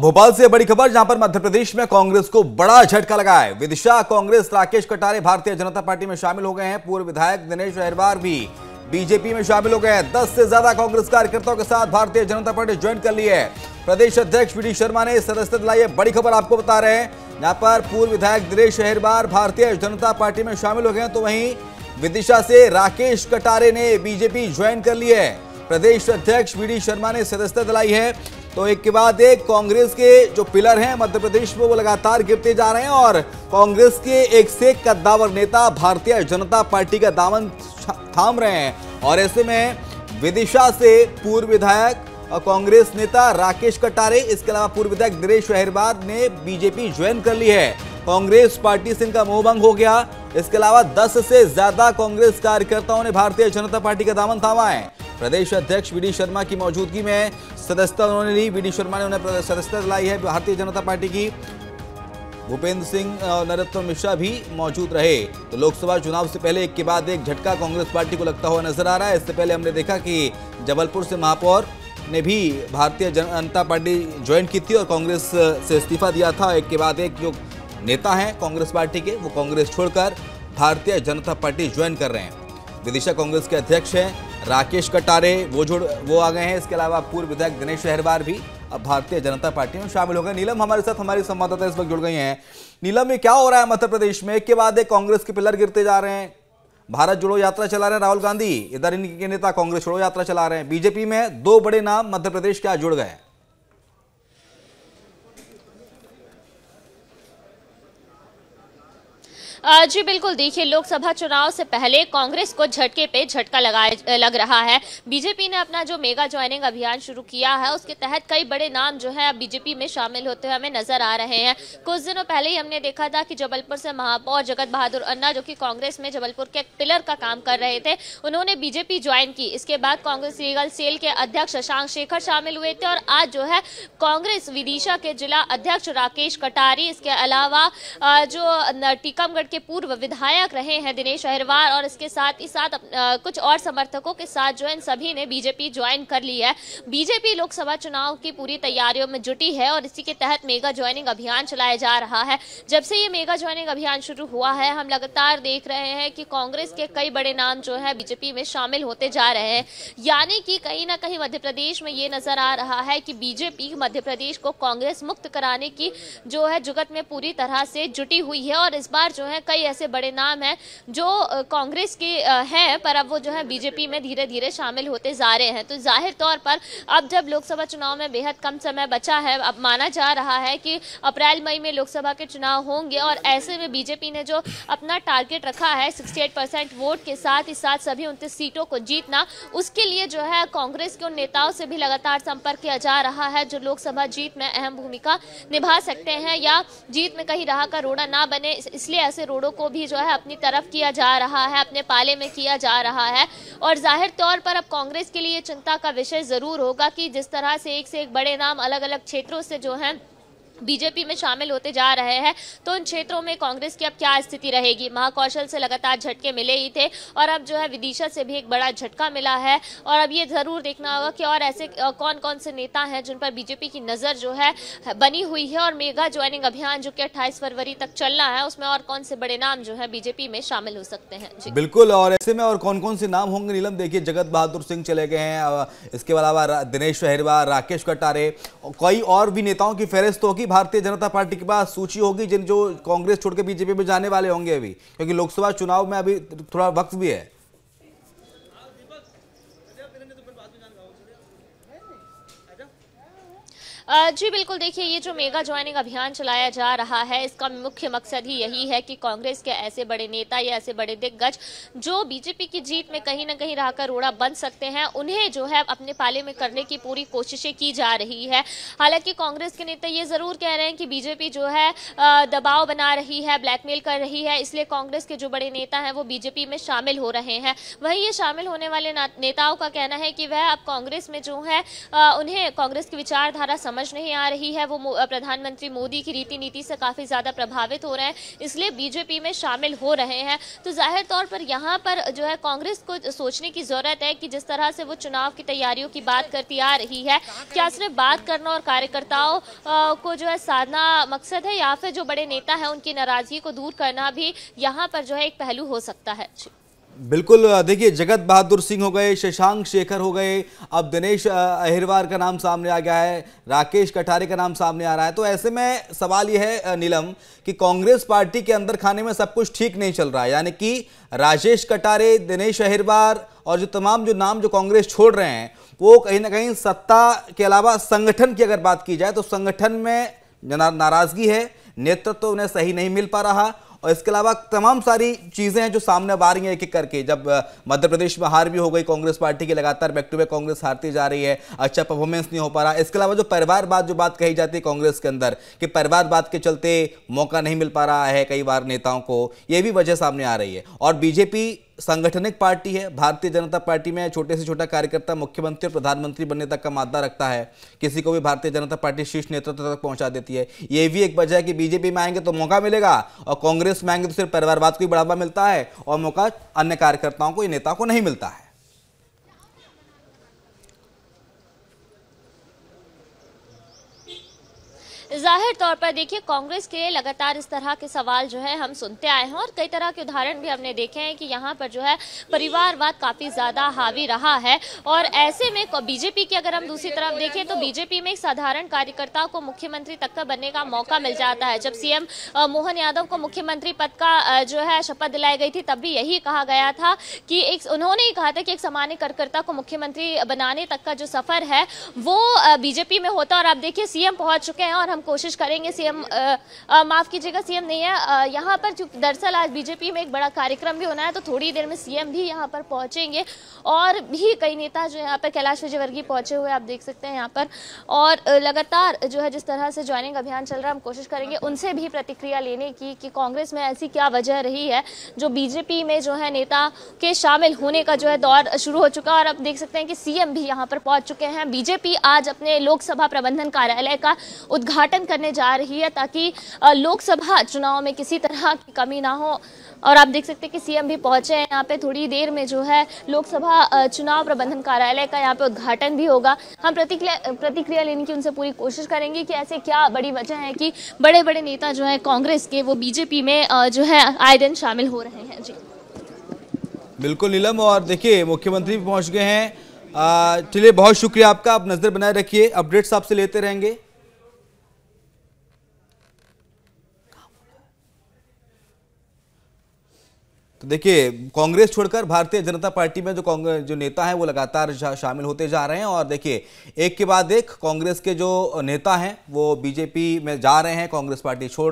भोपाल से बड़ी खबर जहां पर मध्य प्रदेश में कांग्रेस को बड़ा झटका लगा है विदिशा कांग्रेस राकेश कटारे भारतीय जनता पार्टी में शामिल हो गए हैं पूर्व विधायक दिनेश अहरवार भी बीजेपी में शामिल हो गए हैं दस से ज्यादा कांग्रेस कार्यकर्ताओं के साथ भारतीय जनता पार्टी ज्वाइन कर ली है प्रदेश अध्यक्ष पी शर्मा ने सदस्यता दिलाई है बड़ी खबर आपको बता रहे हैं यहाँ पर पूर्व विधायक दिनेश अहरवार भारतीय जनता पार्टी में शामिल हो गए हैं तो वहीं विदिशा से राकेश कटारे ने बीजेपी ज्वाइन कर ली है प्रदेश अध्यक्ष वी शर्मा ने सदस्यता दिलाई है तो एक के बाद एक कांग्रेस के जो पिलर हैं मध्य प्रदेश में वो लगातार गिरते जा रहे हैं और कांग्रेस के एक से एक कद्दावर नेता भारतीय जनता पार्टी का दामन थाम रहे हैं और ऐसे में विदिशा से पूर्व विधायक कांग्रेस नेता राकेश कटारे इसके अलावा पूर्व विधायक नरेश शहरबाद ने बीजेपी ज्वाइन कर ली है कांग्रेस पार्टी से इनका मोहभंग हो गया इसके अलावा 10 से ज्यादा कांग्रेस कार्यकर्ताओं ने भारतीय जनता पार्टी का दामन थामा है प्रदेश अध्यक्ष वी शर्मा की मौजूदगी में सदस्यता उन्होंने ली वी शर्मा ने उन्हें सदस्यता दिलाई है भारतीय जनता पार्टी की भूपेंद्र सिंह और नरोत्तम मिश्रा भी मौजूद रहे तो लोकसभा चुनाव से पहले एक के बाद एक झटका कांग्रेस पार्टी को लगता हुआ नजर आ रहा है इससे पहले हमने देखा कि जबलपुर से महापौर ने भी भारतीय जनता पार्टी ज्वाइन की थी और कांग्रेस से इस्तीफा दिया था एक के बाद एक जो नेता हैं कांग्रेस पार्टी के वो कांग्रेस छोड़कर भारतीय जनता पार्टी ज्वाइन कर रहे हैं विदिशा कांग्रेस के अध्यक्ष हैं राकेश कटारे वो जोड़ वो आ गए हैं इसके अलावा पूर्व विधायक दिनेश शहरवार भी अब भारतीय जनता पार्टी में शामिल हो गए नीलम हमारे साथ हमारी संवाददाता इस वक्त जुड़ गई हैं नीलम ये क्या हो रहा है मध्य प्रदेश में एक के बाद एक कांग्रेस के पिलर गिरते जा रहे हैं भारत जोड़ो यात्रा चला रहे हैं राहुल गांधी इधर इनके नेता कांग्रेस जोड़ो यात्रा चला रहे हैं बीजेपी में दो बड़े नाम मध्य प्रदेश के आज जुड़ गए हैं जी बिल्कुल देखिए लोकसभा चुनाव से पहले कांग्रेस को झटके पे झटका लगाया लग रहा है बीजेपी ने अपना जो मेगा ज्वाइनिंग अभियान शुरू किया है उसके तहत कई बड़े नाम जो है बीजेपी में शामिल होते हुए हमें नजर आ रहे हैं कुछ दिनों पहले ही हमने देखा था कि जबलपुर से महापौर जगत बहादुर अन्ना जो कि कांग्रेस में जबलपुर के पिलर का काम कर रहे थे उन्होंने बीजेपी ज्वाइन की इसके बाद कांग्रेस लीगल सेल के अध्यक्ष शशांक शेखर शामिल हुए थे और आज जो है कांग्रेस विदिशा के जिला अध्यक्ष राकेश कटारी इसके अलावा जो टीकमगढ़ के पूर्व विधायक रहे हैं दिनेश अहिरवार और इसके साथ ही साथ कुछ और समर्थकों के साथ जो इन सभी ने बीजेपी ज्वाइन कर ली है बीजेपी लोकसभा चुनाव की पूरी तैयारियों में जुटी है और इसी के तहत मेगा ज्वाइनिंग अभियान चलाया जा रहा है जब से ये मेगा ज्वाइनिंग अभियान शुरू हुआ है हम लगातार देख रहे हैं कि कांग्रेस के कई बड़े नाम जो है बीजेपी में शामिल होते जा रहे हैं यानी कि कहीं ना कहीं मध्य प्रदेश में ये नजर आ रहा है कि बीजेपी मध्य प्रदेश को कांग्रेस मुक्त कराने की जो है जुगत में पूरी तरह से जुटी हुई है और इस बार जो है कई ऐसे बड़े नाम हैं जो कांग्रेस के हैं पर अब वो जो है बीजेपी में धीरे धीरे शामिल होते जा रहे हैं तो जाहिर तौर पर अब जब लोकसभा चुनाव में बेहद कम समय बचा है अब माना जा रहा है कि अप्रैल मई में लोकसभा के चुनाव होंगे और ऐसे में बीजेपी ने जो अपना टारगेट रखा है सिक्सटी परसेंट वोट के साथ ही साथ सभी उनतीस सीटों को जीतना उसके लिए जो है कांग्रेस के उन नेताओं से भी लगातार संपर्क किया जा रहा है जो लोकसभा जीत में अहम भूमिका निभा सकते हैं या जीत में कहीं राह का रोड़ा ना बने इसलिए ऐसे करोड़ों को भी जो है अपनी तरफ किया जा रहा है अपने पाले में किया जा रहा है और जाहिर तौर पर अब कांग्रेस के लिए चिंता का विषय ज़रूर होगा कि जिस तरह से एक से एक बड़े नाम अलग अलग क्षेत्रों से जो है बीजेपी में शामिल होते जा रहे हैं तो उन क्षेत्रों में कांग्रेस की अब क्या स्थिति रहेगी महाकौशल से लगातार झटके मिले ही थे और अब जो है विदिशा से भी एक बड़ा झटका मिला है और अब ये ज़रूर देखना होगा कि और ऐसे कौन कौन से नेता हैं जिन पर बीजेपी की नज़र जो है बनी हुई है और मेगा ज्वाइनिंग अभियान जो कि अट्ठाईस फरवरी तक चलना है उसमें और कौन से बड़े नाम जो है बीजेपी में शामिल हो सकते हैं बिल्कुल और ऐसे में और कौन कौन से नाम होंगे नीलम देखिए जगत बहादुर सिंह चले गए हैं इसके अलावा दिनेश शहरवा राकेश कटारे कई और भी नेताओं की फेहरिस्त होगी होगी भारतीय जनता पार्टी के पास सूची होगी जिन जो कांग्रेस छोड़ के बीजेपी में जाने वाले होंगे अभी क्योंकि लोकसभा चुनाव में अभी थोड़ा वक्त भी है जी बिल्कुल देखिए ये जो मेगा ज्वाइनिंग अभियान चलाया जा रहा है इसका मुख्य मकसद ही यही है कि कांग्रेस के ऐसे बड़े नेता या ऐसे बड़े दिग्गज जो बीजेपी की जीत में कहीं ना कहीं रहकर रोड़ा बन सकते हैं उन्हें जो है अपने पाले में करने की पूरी कोशिशें की जा रही है हालांकि कांग्रेस के नेता ये जरूर कह रहे हैं कि बीजेपी जो है दबाव बना रही है ब्लैकमेल कर रही है इसलिए कांग्रेस के जो बड़े नेता हैं वो बीजेपी में शामिल हो रहे हैं वहीं ये शामिल होने वाले नेताओं का कहना है कि वह अब कांग्रेस में जो है उन्हें कांग्रेस की विचारधारा समझ समझ नहीं आ रही है वो प्रधानमंत्री मोदी की रीति नीति से काफ़ी ज़्यादा प्रभावित हो रहे हैं इसलिए बीजेपी में शामिल हो रहे हैं तो जाहिर तौर पर यहाँ पर जो है कांग्रेस को सोचने की ज़रूरत है कि जिस तरह से वो चुनाव की तैयारियों की बात करती आ रही है क्या सिर्फ बात करना और कार्यकर्ताओं को जो है साधना मकसद है या फिर जो बड़े नेता हैं उनकी नाराज़गी को दूर करना भी यहाँ पर जो है एक पहलू हो सकता है बिल्कुल देखिए जगत बहादुर सिंह हो गए शशांक शेखर हो गए अब दिनेश अहिरवार का नाम सामने आ गया है राकेश कटारे का नाम सामने आ रहा है तो ऐसे में सवाल यह है नीलम कि कांग्रेस पार्टी के अंदर खाने में सब कुछ ठीक नहीं चल रहा है यानी कि राजेश कटारे दिनेश अहिरवार और जो तमाम जो नाम जो कांग्रेस छोड़ रहे हैं वो कहीं ना कहीं सत्ता के अलावा संगठन की अगर बात की जाए तो संगठन में नाराजगी है नेतृत्व तो उन्हें सही नहीं मिल पा रहा और इसके अलावा तमाम सारी चीज़ें हैं जो सामने अब आ रही हैं एक एक करके जब मध्य प्रदेश में हार भी हो गई कांग्रेस पार्टी की लगातार बैक टू बैक कांग्रेस हारती जा रही है अच्छा परफॉर्मेंस नहीं हो पा रहा इसके अलावा जो परिवार बात जो बात कही जाती है कांग्रेस के अंदर कि परिवारवाद के चलते मौका नहीं मिल पा रहा है कई बार नेताओं को ये भी वजह सामने आ रही है और बीजेपी सांगठनिक पार्टी है भारतीय जनता पार्टी में छोटे से छोटा कार्यकर्ता मुख्यमंत्री और प्रधानमंत्री बनने तक का मादा रखता है किसी को भी भारतीय जनता पार्टी शीर्ष नेतृत्व तक पहुंचा देती है ये भी एक वजह है कि बीजेपी में आएंगे तो मौका मिलेगा और कांग्रेस में आएंगे तो सिर्फ परिवारवाद को ही बढ़ावा मिलता है और मौका अन्य कार्यकर्ताओं को नेताओं को नहीं मिलता है जाहिर तौर पर देखिए कांग्रेस के लगातार इस तरह के सवाल जो है हम सुनते आए हैं और कई तरह के उदाहरण भी हमने देखे हैं कि यहाँ पर जो है परिवारवाद काफ़ी ज़्यादा हावी रहा है और ऐसे में बीजेपी की अगर हम दूसरी तरफ देखें तो बीजेपी में एक साधारण कार्यकर्ता को मुख्यमंत्री तक का बनने का मौका मिल जाता है जब सीएम मोहन यादव को मुख्यमंत्री पद का जो है शपथ दिलाई गई थी तब भी यही कहा गया था कि एक उन्होंने ही कहा था कि एक सामान्य कार्यकर्ता को मुख्यमंत्री बनाने तक का जो सफ़र है वो बीजेपी में होता और आप देखिए सीएम पहुंच चुके हैं और हम कोशिश करेंगे सीएम माफ़ कीजिएगा सीएम नहीं है यहाँ पर दरअसल आज बीजेपी में एक बड़ा कार्यक्रम भी होना है तो थोड़ी देर में सीएम भी यहाँ पर पहुंचेंगे और भी कई नेता जो यहाँ पर कैलाश विजयवर्गीय पहुंचे हुए आप देख सकते हैं यहाँ पर और लगातार जो है जिस तरह से ज्वाइनिंग अभियान चल रहा है हम कोशिश करेंगे उनसे भी प्रतिक्रिया लेने की कि कांग्रेस में ऐसी क्या वजह रही है जो बीजेपी में जो है नेता के शामिल होने का जो है दौर शुरू हो चुका और आप देख सकते हैं कि सीएम भी यहाँ पर पहुंच चुके हैं बीजेपी आज अपने लोकसभा प्रबंधन कार्यालय का उद्घाटन उद्घाटन करने जा रही है ताकि लोकसभा चुनाव में किसी तरह की कमी ना हो और आप देख सकते हैं कि सीएम भी पहुंचे हैं यहाँ पे थोड़ी देर में जो है लोकसभा चुनाव प्रबंधन कार्यालय का यहाँ पे उद्घाटन भी होगा हम प्रतिक्रिया प्रतिक्रिया लेने की उनसे पूरी कोशिश करेंगे कि ऐसे क्या बड़ी वजह है कि बड़े बड़े नेता जो है कांग्रेस के वो बीजेपी में जो है आए दिन शामिल हो रहे हैं जी बिल्कुल नीलम और देखिए मुख्यमंत्री भी पहुंच गए हैं चलिए बहुत शुक्रिया आपका आप नज़र बनाए रखिए अपडेट्स आपसे लेते रहेंगे तो देखिए कांग्रेस छोड़कर भारतीय जनता पार्टी में जो कांग्रेस जो नेता हैं वो लगातार शामिल होते जा रहे हैं और देखिए एक के बाद एक कांग्रेस के जो नेता हैं वो बीजेपी में जा रहे हैं कांग्रेस पार्टी छोड़